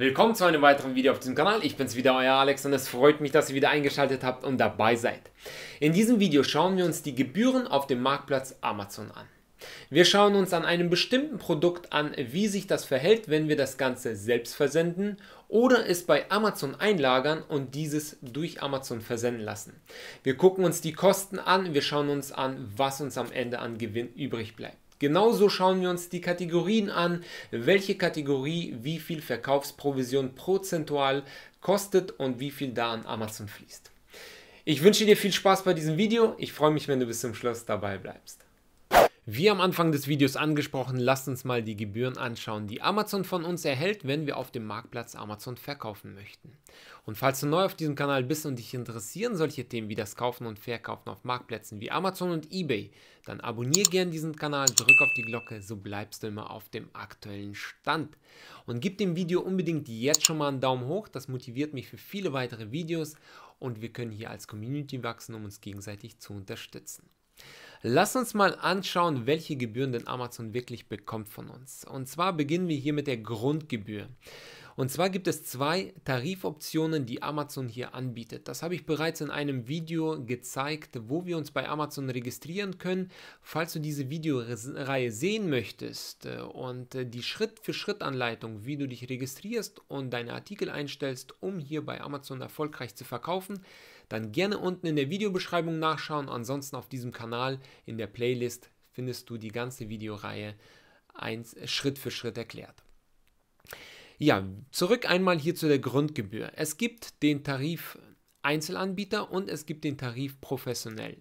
Willkommen zu einem weiteren Video auf diesem Kanal. Ich bin's wieder, euer Alex und es freut mich, dass ihr wieder eingeschaltet habt und dabei seid. In diesem Video schauen wir uns die Gebühren auf dem Marktplatz Amazon an. Wir schauen uns an einem bestimmten Produkt an, wie sich das verhält, wenn wir das Ganze selbst versenden oder es bei Amazon einlagern und dieses durch Amazon versenden lassen. Wir gucken uns die Kosten an, wir schauen uns an, was uns am Ende an Gewinn übrig bleibt. Genauso schauen wir uns die Kategorien an, welche Kategorie wie viel Verkaufsprovision prozentual kostet und wie viel da an Amazon fließt. Ich wünsche dir viel Spaß bei diesem Video. Ich freue mich, wenn du bis zum Schluss dabei bleibst. Wie am Anfang des Videos angesprochen, lasst uns mal die Gebühren anschauen, die Amazon von uns erhält, wenn wir auf dem Marktplatz Amazon verkaufen möchten. Und falls du neu auf diesem Kanal bist und dich interessieren solche Themen wie das Kaufen und Verkaufen auf Marktplätzen wie Amazon und eBay, dann abonniere gerne diesen Kanal, drück auf die Glocke, so bleibst du immer auf dem aktuellen Stand. Und gib dem Video unbedingt jetzt schon mal einen Daumen hoch, das motiviert mich für viele weitere Videos und wir können hier als Community wachsen, um uns gegenseitig zu unterstützen. Lass uns mal anschauen, welche Gebühren denn Amazon wirklich bekommt von uns. Und zwar beginnen wir hier mit der Grundgebühr. Und zwar gibt es zwei Tarifoptionen, die Amazon hier anbietet. Das habe ich bereits in einem Video gezeigt, wo wir uns bei Amazon registrieren können. Falls du diese Videoreihe sehen möchtest äh, und äh, die Schritt-für-Schritt-Anleitung, wie du dich registrierst und deine Artikel einstellst, um hier bei Amazon erfolgreich zu verkaufen, dann gerne unten in der Videobeschreibung nachschauen. Ansonsten auf diesem Kanal in der Playlist findest du die ganze Videoreihe eins, äh, Schritt für Schritt erklärt. Ja, zurück einmal hier zu der Grundgebühr. Es gibt den Tarif Einzelanbieter und es gibt den Tarif professionell.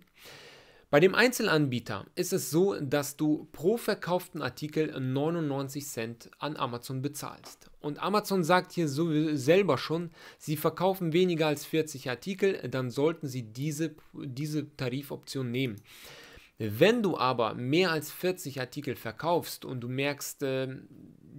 Bei dem Einzelanbieter ist es so, dass du pro verkauften Artikel 99 Cent an Amazon bezahlst. Und Amazon sagt hier so selber schon, sie verkaufen weniger als 40 Artikel, dann sollten sie diese, diese Tarifoption nehmen. Wenn du aber mehr als 40 Artikel verkaufst und du merkst, äh,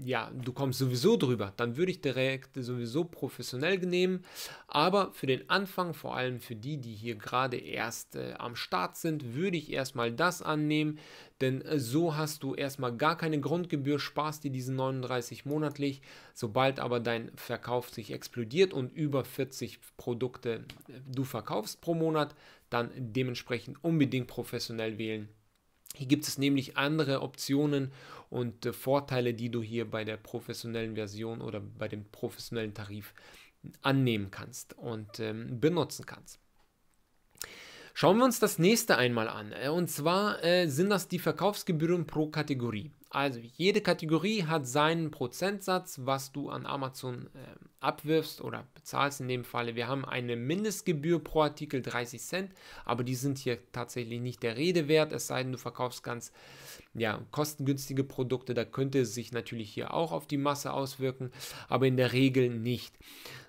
ja, du kommst sowieso drüber, dann würde ich direkt sowieso professionell nehmen. Aber für den Anfang, vor allem für die, die hier gerade erst äh, am Start sind, würde ich erstmal das annehmen, denn äh, so hast du erstmal gar keine Grundgebühr, sparst dir diese 39 monatlich. Sobald aber dein Verkauf sich explodiert und über 40 Produkte äh, du verkaufst pro Monat, dann dementsprechend unbedingt professionell wählen. Hier gibt es nämlich andere Optionen und äh, Vorteile, die du hier bei der professionellen Version oder bei dem professionellen Tarif annehmen kannst und ähm, benutzen kannst. Schauen wir uns das nächste einmal an. Äh, und zwar äh, sind das die Verkaufsgebühren pro Kategorie. Also jede Kategorie hat seinen Prozentsatz, was du an Amazon äh, abwirfst oder bezahlst in dem Falle. Wir haben eine Mindestgebühr pro Artikel 30 Cent, aber die sind hier tatsächlich nicht der Rede wert, es sei denn, du verkaufst ganz ja, kostengünstige Produkte. Da könnte es sich natürlich hier auch auf die Masse auswirken, aber in der Regel nicht.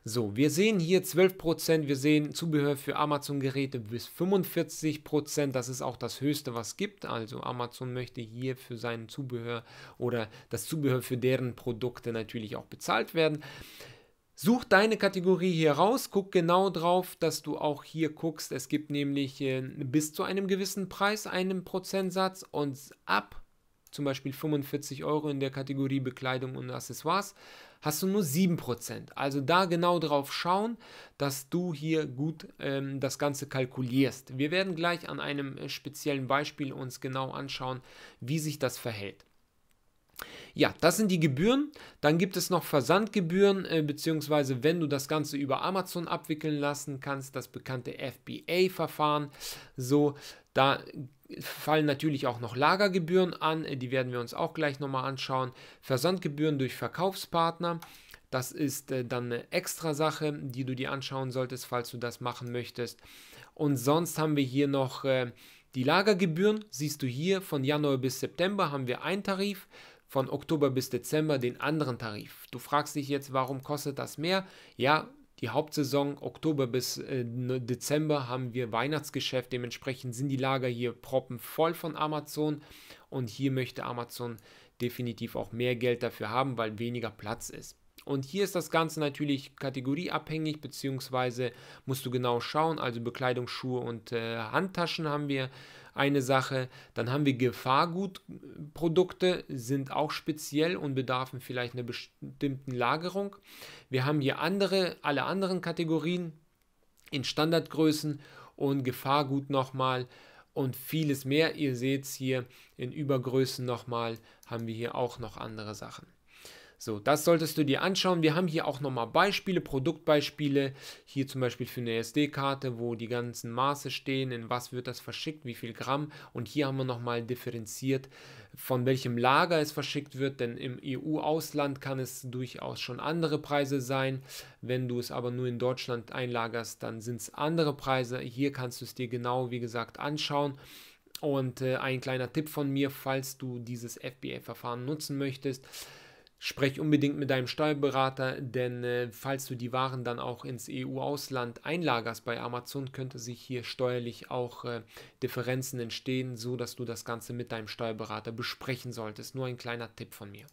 So, wir sehen hier 12%, wir sehen Zubehör für Amazon-Geräte bis 45%, das ist auch das Höchste, was es gibt. Also Amazon möchte hier für seinen Zubehör oder das Zubehör für deren Produkte natürlich auch bezahlt werden. Such deine Kategorie hier raus, guck genau drauf, dass du auch hier guckst. Es gibt nämlich äh, bis zu einem gewissen Preis einen Prozentsatz und ab zum Beispiel 45 Euro in der Kategorie Bekleidung und Accessoires hast du nur 7%. Also da genau drauf schauen, dass du hier gut ähm, das Ganze kalkulierst. Wir werden gleich an einem äh, speziellen Beispiel uns genau anschauen, wie sich das verhält. Ja, das sind die Gebühren. Dann gibt es noch Versandgebühren, äh, beziehungsweise wenn du das Ganze über Amazon abwickeln lassen kannst, das bekannte FBA-Verfahren. So, da fallen natürlich auch noch Lagergebühren an, äh, die werden wir uns auch gleich nochmal anschauen. Versandgebühren durch Verkaufspartner. Das ist äh, dann eine extra Sache, die du dir anschauen solltest, falls du das machen möchtest. Und sonst haben wir hier noch äh, die Lagergebühren. Siehst du hier, von Januar bis September haben wir einen Tarif von Oktober bis Dezember den anderen Tarif. Du fragst dich jetzt, warum kostet das mehr? Ja, die Hauptsaison Oktober bis äh, Dezember haben wir Weihnachtsgeschäft, dementsprechend sind die Lager hier proppenvoll von Amazon und hier möchte Amazon definitiv auch mehr Geld dafür haben, weil weniger Platz ist. Und hier ist das Ganze natürlich kategorieabhängig, beziehungsweise musst du genau schauen. Also Bekleidung, Schuhe und äh, Handtaschen haben wir eine Sache. Dann haben wir Gefahrgutprodukte, sind auch speziell und bedarfen vielleicht einer bestimmten Lagerung. Wir haben hier andere, alle anderen Kategorien in Standardgrößen und Gefahrgut nochmal und vieles mehr. Ihr seht es hier in Übergrößen nochmal, haben wir hier auch noch andere Sachen. So, das solltest du dir anschauen. Wir haben hier auch nochmal Beispiele, Produktbeispiele. Hier zum Beispiel für eine SD-Karte, wo die ganzen Maße stehen, in was wird das verschickt, wie viel Gramm. Und hier haben wir nochmal differenziert, von welchem Lager es verschickt wird. Denn im EU-Ausland kann es durchaus schon andere Preise sein. Wenn du es aber nur in Deutschland einlagerst, dann sind es andere Preise. Hier kannst du es dir genau, wie gesagt, anschauen. Und äh, ein kleiner Tipp von mir, falls du dieses FBA-Verfahren nutzen möchtest Sprech unbedingt mit deinem Steuerberater, denn äh, falls du die Waren dann auch ins EU-Ausland einlagerst bei Amazon, könnte sich hier steuerlich auch äh, Differenzen entstehen, so dass du das Ganze mit deinem Steuerberater besprechen solltest. Nur ein kleiner Tipp von mir.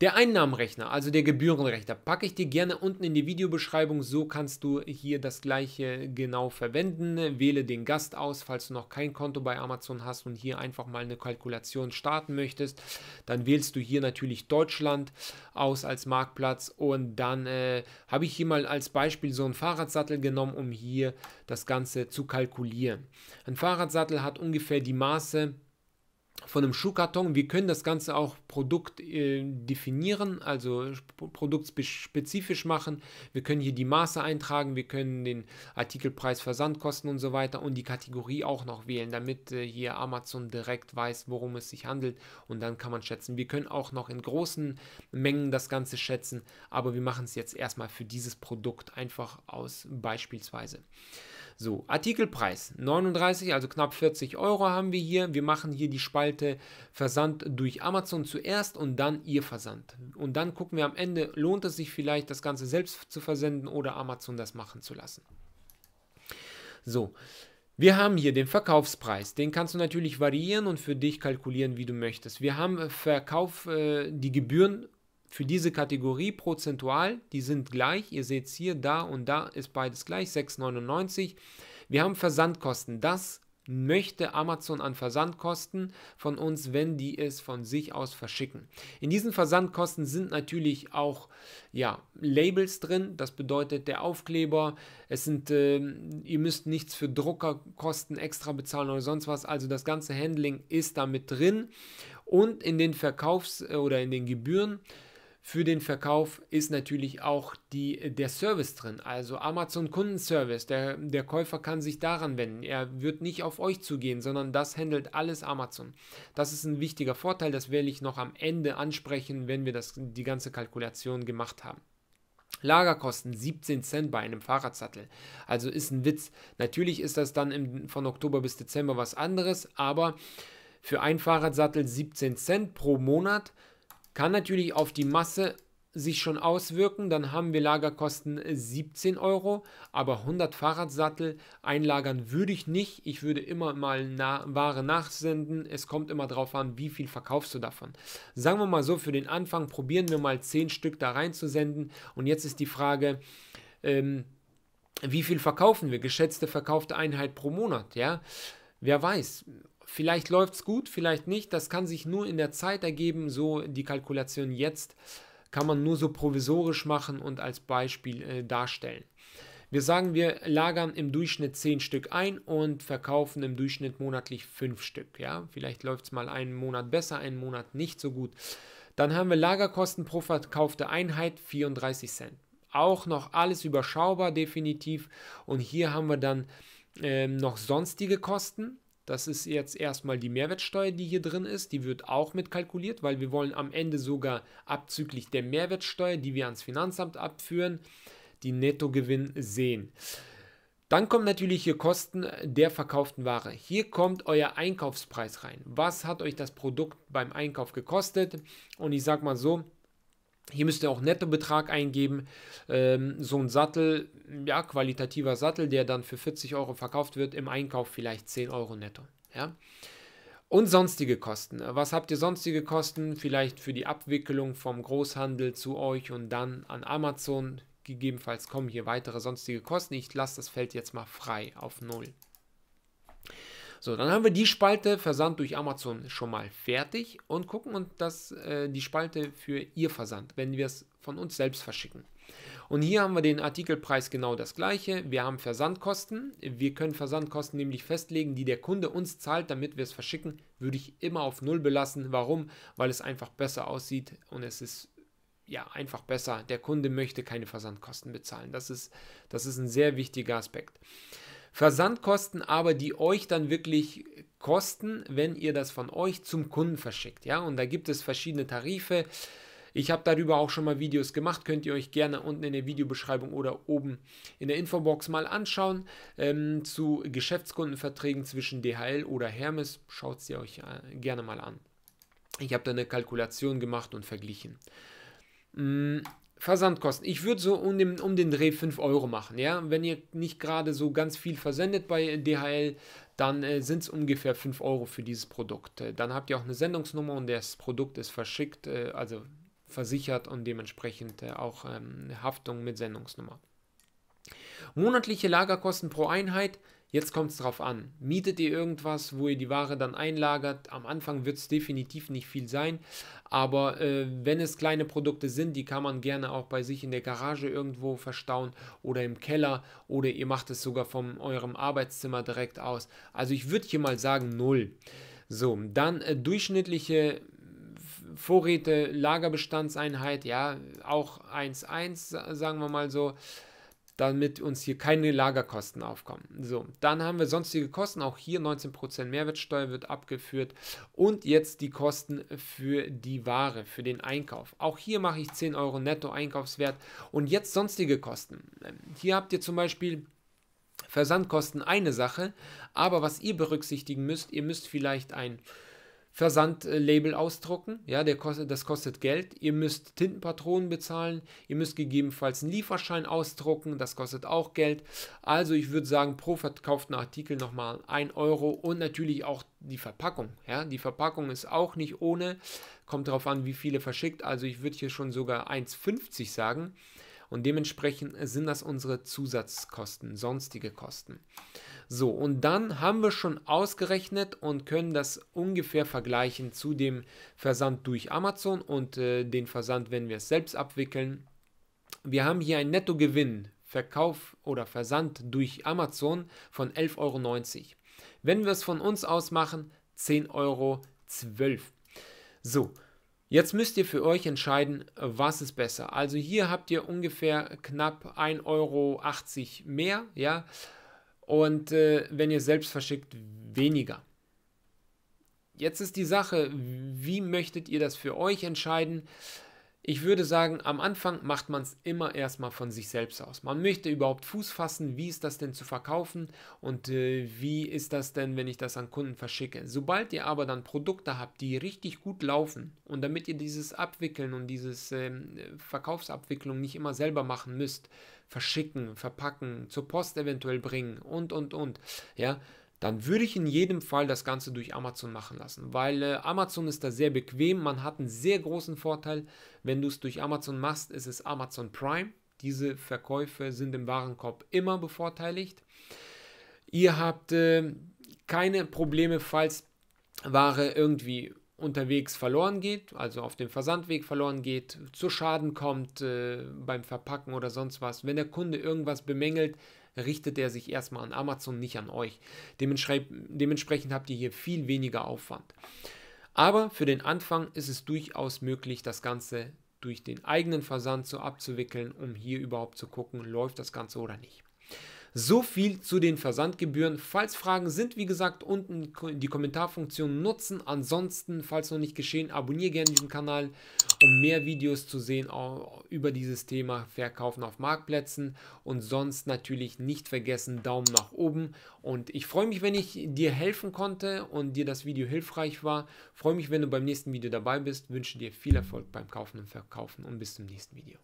Der Einnahmenrechner, also der Gebührenrechner, packe ich dir gerne unten in die Videobeschreibung, so kannst du hier das gleiche genau verwenden. Wähle den Gast aus, falls du noch kein Konto bei Amazon hast und hier einfach mal eine Kalkulation starten möchtest. Dann wählst du hier natürlich Deutschland aus als Marktplatz und dann äh, habe ich hier mal als Beispiel so einen Fahrradsattel genommen, um hier das Ganze zu kalkulieren. Ein Fahrradsattel hat ungefähr die Maße von einem Schuhkarton. Wir können das Ganze auch Produkt äh, definieren, also produktspezifisch machen. Wir können hier die Maße eintragen, wir können den Artikelpreis, Versandkosten und so weiter und die Kategorie auch noch wählen, damit äh, hier Amazon direkt weiß, worum es sich handelt und dann kann man schätzen. Wir können auch noch in großen Mengen das Ganze schätzen, aber wir machen es jetzt erstmal für dieses Produkt einfach aus beispielsweise. So, Artikelpreis 39, also knapp 40 Euro haben wir hier. Wir machen hier die Spalte Versand durch Amazon zuerst und dann ihr Versand. Und dann gucken wir am Ende, lohnt es sich vielleicht, das Ganze selbst zu versenden oder Amazon das machen zu lassen. So, wir haben hier den Verkaufspreis, den kannst du natürlich variieren und für dich kalkulieren, wie du möchtest. Wir haben Verkauf, äh, die Gebühren für diese Kategorie prozentual, die sind gleich. Ihr seht es hier, da und da ist beides gleich, 6,99. Wir haben Versandkosten. Das möchte Amazon an Versandkosten von uns, wenn die es von sich aus verschicken. In diesen Versandkosten sind natürlich auch ja, Labels drin, das bedeutet der Aufkleber, es sind, äh, ihr müsst nichts für Druckerkosten extra bezahlen oder sonst was, also das ganze Handling ist damit drin und in den Verkaufs- äh, oder in den Gebühren für den Verkauf ist natürlich auch die, der Service drin, also Amazon Kundenservice. Der, der Käufer kann sich daran wenden. Er wird nicht auf euch zugehen, sondern das handelt alles Amazon. Das ist ein wichtiger Vorteil, das werde ich noch am Ende ansprechen, wenn wir das, die ganze Kalkulation gemacht haben. Lagerkosten 17 Cent bei einem Fahrradsattel. Also ist ein Witz. Natürlich ist das dann im, von Oktober bis Dezember was anderes, aber für ein Fahrradsattel 17 Cent pro Monat kann natürlich auf die Masse sich schon auswirken, dann haben wir Lagerkosten 17 Euro, aber 100 Fahrradsattel einlagern würde ich nicht. Ich würde immer mal na Ware nachsenden. Es kommt immer darauf an, wie viel verkaufst du davon. Sagen wir mal so, für den Anfang probieren wir mal 10 Stück da reinzusenden. Und jetzt ist die Frage, ähm, wie viel verkaufen wir? Geschätzte verkaufte Einheit pro Monat, ja? Wer weiß, Vielleicht läuft es gut, vielleicht nicht. Das kann sich nur in der Zeit ergeben. So die Kalkulation jetzt kann man nur so provisorisch machen und als Beispiel äh, darstellen. Wir sagen, wir lagern im Durchschnitt 10 Stück ein und verkaufen im Durchschnitt monatlich 5 Stück. Ja? Vielleicht läuft es mal einen Monat besser, einen Monat nicht so gut. Dann haben wir Lagerkosten pro verkaufte Einheit 34 Cent. Auch noch alles überschaubar definitiv. Und hier haben wir dann ähm, noch sonstige Kosten. Das ist jetzt erstmal die Mehrwertsteuer, die hier drin ist. Die wird auch mitkalkuliert, weil wir wollen am Ende sogar abzüglich der Mehrwertsteuer, die wir ans Finanzamt abführen, die Nettogewinn sehen. Dann kommen natürlich hier Kosten der verkauften Ware. Hier kommt euer Einkaufspreis rein. Was hat euch das Produkt beim Einkauf gekostet? Und ich sage mal so, hier müsst ihr auch Nettobetrag eingeben. Ähm, so ein Sattel, ja, qualitativer Sattel, der dann für 40 Euro verkauft wird, im Einkauf vielleicht 10 Euro netto. Ja? Und sonstige Kosten. Was habt ihr sonstige Kosten? Vielleicht für die Abwicklung vom Großhandel zu euch und dann an Amazon. Gegebenenfalls kommen hier weitere sonstige Kosten. Ich lasse das Feld jetzt mal frei auf Null. So, dann haben wir die Spalte Versand durch Amazon schon mal fertig und gucken uns das, äh, die Spalte für Ihr Versand, wenn wir es von uns selbst verschicken. Und hier haben wir den Artikelpreis genau das gleiche. Wir haben Versandkosten. Wir können Versandkosten nämlich festlegen, die der Kunde uns zahlt, damit wir es verschicken. Würde ich immer auf Null belassen. Warum? Weil es einfach besser aussieht und es ist ja einfach besser. Der Kunde möchte keine Versandkosten bezahlen. Das ist, das ist ein sehr wichtiger Aspekt. Versandkosten aber, die euch dann wirklich kosten, wenn ihr das von euch zum Kunden verschickt. Ja, und da gibt es verschiedene Tarife. Ich habe darüber auch schon mal Videos gemacht, könnt ihr euch gerne unten in der Videobeschreibung oder oben in der Infobox mal anschauen. Ähm, zu Geschäftskundenverträgen zwischen DHL oder Hermes, schaut sie euch äh, gerne mal an. Ich habe da eine Kalkulation gemacht und verglichen. Mm, Versandkosten. Ich würde so um den, um den Dreh 5 Euro machen. Ja? Wenn ihr nicht gerade so ganz viel versendet bei DHL, dann äh, sind es ungefähr 5 Euro für dieses Produkt. Äh, dann habt ihr auch eine Sendungsnummer und das Produkt ist verschickt, äh, also versichert und dementsprechend äh, auch ähm, Haftung mit Sendungsnummer. Monatliche Lagerkosten pro Einheit Jetzt kommt es drauf an. Mietet ihr irgendwas, wo ihr die Ware dann einlagert? Am Anfang wird es definitiv nicht viel sein, aber äh, wenn es kleine Produkte sind, die kann man gerne auch bei sich in der Garage irgendwo verstauen oder im Keller oder ihr macht es sogar von eurem Arbeitszimmer direkt aus. Also ich würde hier mal sagen null. So, dann äh, durchschnittliche äh, Vorräte, Lagerbestandseinheit, ja, auch 1,1, sagen wir mal so damit uns hier keine Lagerkosten aufkommen. So, dann haben wir sonstige Kosten, auch hier 19% Mehrwertsteuer wird abgeführt und jetzt die Kosten für die Ware, für den Einkauf. Auch hier mache ich 10 Euro netto Einkaufswert und jetzt sonstige Kosten. Ähm, hier habt ihr zum Beispiel Versandkosten eine Sache, aber was ihr berücksichtigen müsst, ihr müsst vielleicht ein Versandlabel ausdrucken, ja, der kostet, das kostet Geld. Ihr müsst Tintenpatronen bezahlen, ihr müsst gegebenenfalls einen Lieferschein ausdrucken, das kostet auch Geld. Also ich würde sagen, pro verkauften Artikel nochmal 1 Euro und natürlich auch die Verpackung. Ja, die Verpackung ist auch nicht ohne, kommt darauf an, wie viele verschickt. Also ich würde hier schon sogar 1,50 sagen. Und dementsprechend sind das unsere Zusatzkosten, sonstige Kosten. So, und dann haben wir schon ausgerechnet und können das ungefähr vergleichen zu dem Versand durch Amazon und äh, den Versand, wenn wir es selbst abwickeln. Wir haben hier einen Nettogewinn, Verkauf oder Versand durch Amazon von 11,90 Euro. Wenn wir es von uns aus machen, 10,12 Euro. So, Jetzt müsst ihr für euch entscheiden, was ist besser. Also hier habt ihr ungefähr knapp 1,80 Euro mehr, ja. Und äh, wenn ihr selbst verschickt, weniger. Jetzt ist die Sache, wie möchtet ihr das für euch entscheiden? Ich würde sagen, am Anfang macht man es immer erstmal von sich selbst aus. Man möchte überhaupt Fuß fassen, wie ist das denn zu verkaufen und äh, wie ist das denn, wenn ich das an Kunden verschicke. Sobald ihr aber dann Produkte habt, die richtig gut laufen und damit ihr dieses Abwickeln und dieses äh, Verkaufsabwicklung nicht immer selber machen müsst, verschicken, verpacken, zur Post eventuell bringen und und und, ja, dann würde ich in jedem Fall das Ganze durch Amazon machen lassen, weil äh, Amazon ist da sehr bequem. Man hat einen sehr großen Vorteil, wenn du es durch Amazon machst, ist es Amazon Prime. Diese Verkäufe sind im Warenkorb immer bevorteiligt. Ihr habt äh, keine Probleme, falls Ware irgendwie unterwegs verloren geht, also auf dem Versandweg verloren geht, zu Schaden kommt äh, beim Verpacken oder sonst was. Wenn der Kunde irgendwas bemängelt, richtet er sich erstmal an Amazon, nicht an euch. Dementsprechend habt ihr hier viel weniger Aufwand. Aber für den Anfang ist es durchaus möglich, das Ganze durch den eigenen Versand so abzuwickeln, um hier überhaupt zu gucken, läuft das Ganze oder nicht. So viel zu den Versandgebühren. Falls Fragen sind, wie gesagt, unten die Kommentarfunktion nutzen. Ansonsten, falls noch nicht geschehen, abonniere gerne diesen Kanal, um mehr Videos zu sehen über dieses Thema Verkaufen auf Marktplätzen. Und sonst natürlich nicht vergessen, Daumen nach oben. Und ich freue mich, wenn ich dir helfen konnte und dir das Video hilfreich war. freue mich, wenn du beim nächsten Video dabei bist. wünsche dir viel Erfolg beim Kaufen und Verkaufen und bis zum nächsten Video.